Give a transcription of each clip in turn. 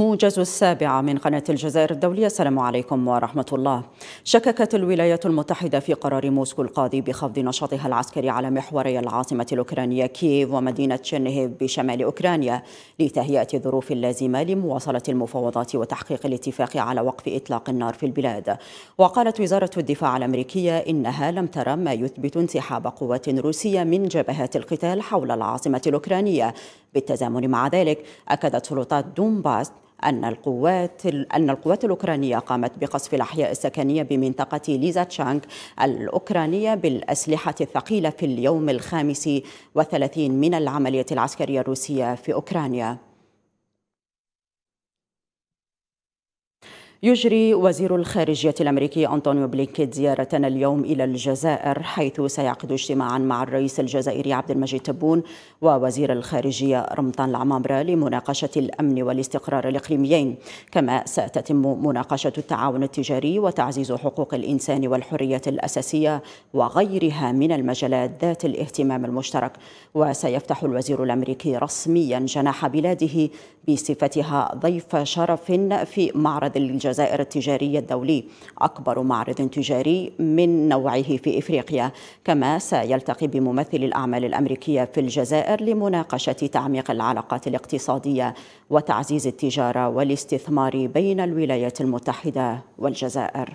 موجز السابعة من قناة الجزائر الدولية السلام عليكم ورحمة الله شككت الولايات المتحدة في قرار موسكو القاضي بخفض نشاطها العسكري على محوري العاصمة الأوكرانية كييف ومدينة تشيرنيهيف بشمال أوكرانيا لتهيئة الظروف اللازمة لمواصلة المفاوضات وتحقيق الاتفاق على وقف إطلاق النار في البلاد وقالت وزارة الدفاع الأمريكية إنها لم ترى ما يثبت انسحاب قوات روسية من جبهات القتال حول العاصمة الأوكرانية بالتزامن مع ذلك أكدت سلطات دونباس أن القوات أن القوات الأوكرانية قامت بقصف الأحياء السكنية بمنطقة ليزا تشانغ الأوكرانية بالأسلحة الثقيلة في اليوم الخامس والثلاثين من العملية العسكرية الروسية في أوكرانيا يجري وزير الخارجية الأمريكي أنطونيو بلينكيت زيارتنا اليوم إلى الجزائر حيث سيعقد اجتماعا مع الرئيس الجزائري عبد المجيد تبون ووزير الخارجية رمضان العمامرة لمناقشة الأمن والاستقرار الإقليميين كما ستتم مناقشة التعاون التجاري وتعزيز حقوق الإنسان والحرية الأساسية وغيرها من المجالات ذات الاهتمام المشترك وسيفتح الوزير الأمريكي رسميا جناح بلاده بصفتها ضيف شرف في معرض الجزائر الجزائر التجاري الدولي أكبر معرض تجاري من نوعه في إفريقيا كما سيلتقي بممثل الأعمال الأمريكية في الجزائر لمناقشة تعميق العلاقات الاقتصادية وتعزيز التجارة والاستثمار بين الولايات المتحدة والجزائر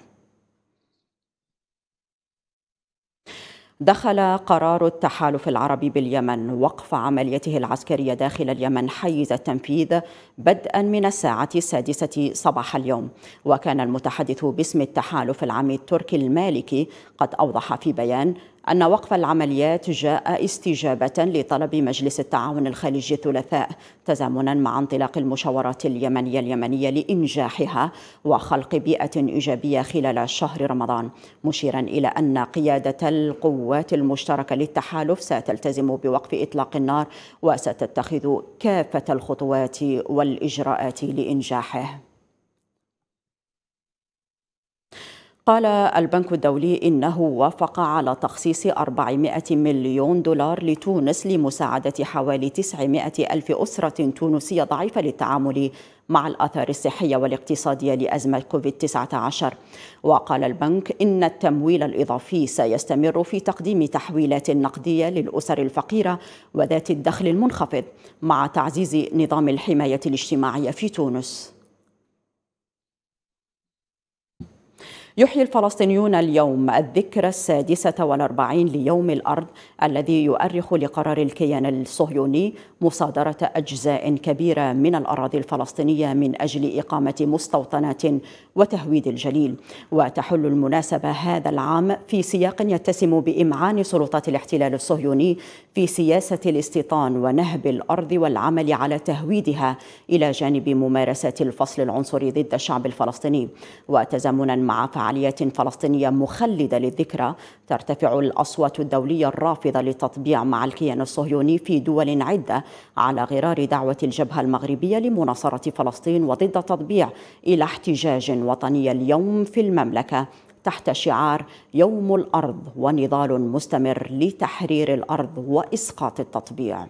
دخل قرار التحالف العربي باليمن وقف عمليته العسكرية داخل اليمن حيز التنفيذ بدءا من الساعة السادسة صباح اليوم وكان المتحدث باسم التحالف العميد تركي المالكي قد أوضح في بيان أن وقف العمليات جاء استجابة لطلب مجلس التعاون الخليجي الثلاثاء تزامنا مع انطلاق المشاورات اليمنية اليمنية لإنجاحها وخلق بيئة إيجابية خلال شهر رمضان مشيرا إلى أن قيادة القوات المشتركة للتحالف ستلتزم بوقف إطلاق النار وستتخذ كافة الخطوات والإجراءات لإنجاحه قال البنك الدولي إنه وافق على تخصيص 400 مليون دولار لتونس لمساعدة حوالي 900 ألف أسرة تونسية ضعيفة للتعامل مع الآثار الصحية والاقتصادية لأزمة كوفيد-19 وقال البنك إن التمويل الإضافي سيستمر في تقديم تحويلات نقدية للأسر الفقيرة وذات الدخل المنخفض مع تعزيز نظام الحماية الاجتماعية في تونس يحيي الفلسطينيون اليوم الذكرى السادسة والأربعين ليوم الأرض الذي يؤرخ لقرار الكيان الصهيوني مصادرة أجزاء كبيرة من الأراضي الفلسطينية من أجل إقامة مستوطنات وتهويد الجليل وتحل المناسبة هذا العام في سياق يتسم بإمعان سلطات الاحتلال الصهيوني في سياسة الاستيطان ونهب الأرض والعمل على تهويدها إلى جانب ممارسة الفصل العنصري ضد الشعب الفلسطيني وتزامنا مع فعال فعاليات فلسطينية مخلدة للذكرى ترتفع الأصوات الدولية الرافضة للتطبيع مع الكيان الصهيوني في دول عدة على غرار دعوة الجبهة المغربية لمناصرة فلسطين وضد التطبيع إلى احتجاج وطني اليوم في المملكة تحت شعار يوم الأرض ونضال مستمر لتحرير الأرض وإسقاط التطبيع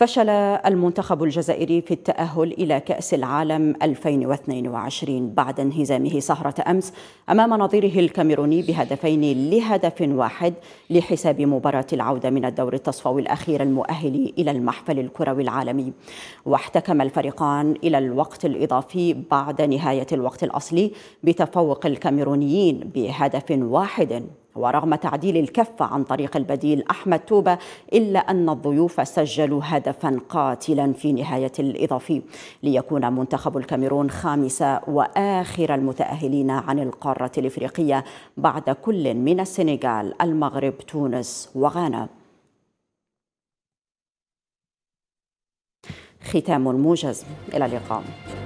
فشل المنتخب الجزائري في التأهل إلى كأس العالم 2022 بعد انهزامه سهرة أمس أمام نظيره الكاميروني بهدفين لهدف واحد لحساب مباراة العودة من الدور التصفوي الأخير المؤهل إلى المحفل الكروي العالمي واحتكم الفريقان إلى الوقت الإضافي بعد نهاية الوقت الأصلي بتفوق الكاميرونيين بهدف واحد ورغم تعديل الكفة عن طريق البديل أحمد توبة إلا أن الضيوف سجلوا هدفا قاتلا في نهاية الإضافي ليكون منتخب الكاميرون خامس وآخر المتأهلين عن القارة الإفريقية بعد كل من السنغال المغرب تونس وغانا ختام موجز إلى اللقاء